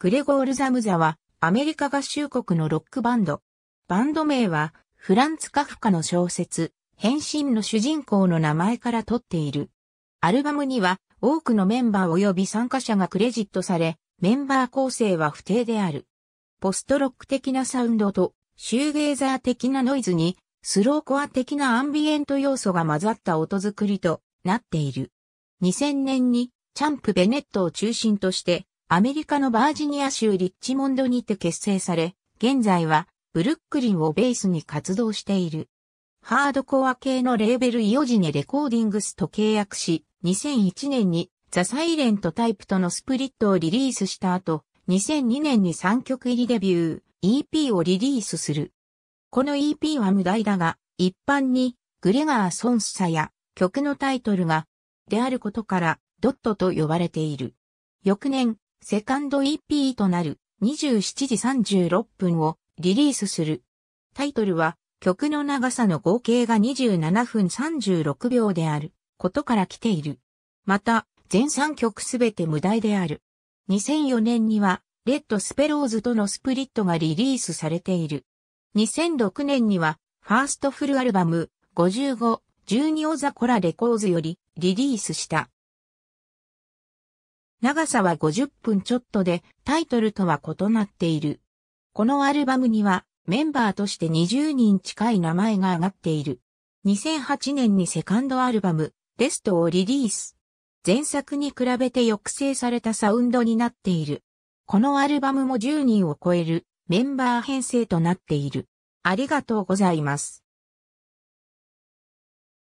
グレゴール・ザムザは、アメリカ合衆国のロックバンド。バンド名は、フランツ・カフカの小説、変身の主人公の名前から取っている。アルバムには、多くのメンバー及び参加者がクレジットされ、メンバー構成は不定である。ポストロック的なサウンドと、シューゲーザー的なノイズに、スローコア的なアンビエント要素が混ざった音作りとなっている。2000年に、チャンプ・ベネットを中心として、アメリカのバージニア州リッチモンドにて結成され、現在はブルックリンをベースに活動している。ハードコア系のレーベルイオジネレコーディングスと契約し、2001年にザ・サイレント・タイプとのスプリットをリリースした後、2002年に3曲入りデビュー、EP をリリースする。この EP は無題だが、一般にグレガー・ソンスサや曲のタイトルがであることからドットと呼ばれている。翌年、セカンド EP となる27時36分をリリースする。タイトルは曲の長さの合計が27分36秒であることから来ている。また、全3曲すべて無題である。2004年には、レッド・スペローズとのスプリットがリリースされている。2006年には、ファーストフルアルバム、55、12オザコラレコーズよりリリースした。長さは50分ちょっとでタイトルとは異なっている。このアルバムにはメンバーとして20人近い名前が挙がっている。2008年にセカンドアルバム、ベストをリリース。前作に比べて抑制されたサウンドになっている。このアルバムも10人を超えるメンバー編成となっている。ありがとうございます。